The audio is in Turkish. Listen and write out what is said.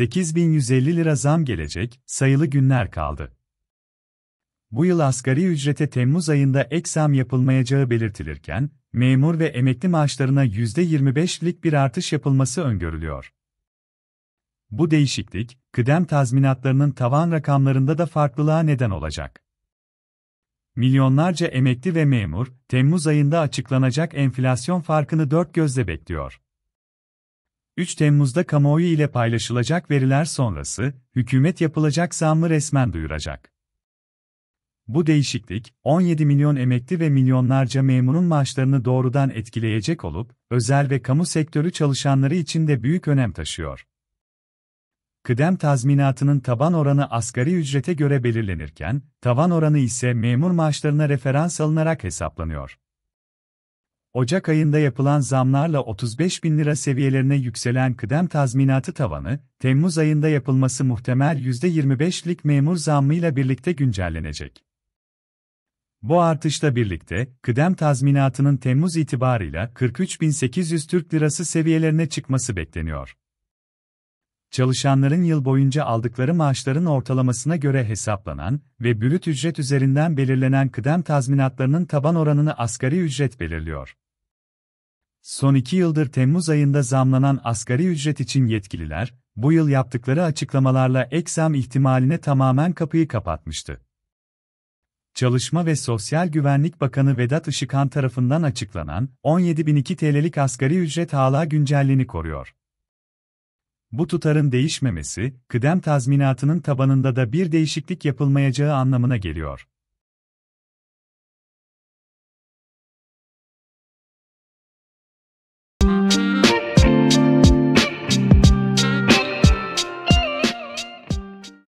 8150 lira zam gelecek, sayılı günler kaldı. Bu yıl asgari ücrete Temmuz ayında ek zam yapılmayacağı belirtilirken, memur ve emekli maaşlarına %25'lik bir artış yapılması öngörülüyor. Bu değişiklik, kıdem tazminatlarının tavan rakamlarında da farklılığa neden olacak. Milyonlarca emekli ve memur, Temmuz ayında açıklanacak enflasyon farkını dört gözle bekliyor. 3 Temmuz'da kamuoyu ile paylaşılacak veriler sonrası, hükümet yapılacak zammı resmen duyuracak. Bu değişiklik, 17 milyon emekli ve milyonlarca memurun maaşlarını doğrudan etkileyecek olup, özel ve kamu sektörü çalışanları için de büyük önem taşıyor. Kıdem tazminatının taban oranı asgari ücrete göre belirlenirken, tavan oranı ise memur maaşlarına referans alınarak hesaplanıyor. Ocak ayında yapılan zamlarla 35 bin lira seviyelerine yükselen kıdem tazminatı tavanı, Temmuz ayında yapılması muhtemel %25'lik memur zammıyla birlikte güncellenecek. Bu artışla birlikte, kıdem tazminatının Temmuz itibarıyla 43.800 Türk Lirası seviyelerine çıkması bekleniyor. Çalışanların yıl boyunca aldıkları maaşların ortalamasına göre hesaplanan ve bürüt ücret üzerinden belirlenen kıdem tazminatlarının taban oranını asgari ücret belirliyor. Son iki yıldır Temmuz ayında zamlanan asgari ücret için yetkililer, bu yıl yaptıkları açıklamalarla ek zam ihtimaline tamamen kapıyı kapatmıştı. Çalışma ve Sosyal Güvenlik Bakanı Vedat Işıkhan tarafından açıklanan 17.002 TL'lik asgari ücret hala güncelliğini koruyor. Bu tutarın değişmemesi, kıdem tazminatının tabanında da bir değişiklik yapılmayacağı anlamına geliyor.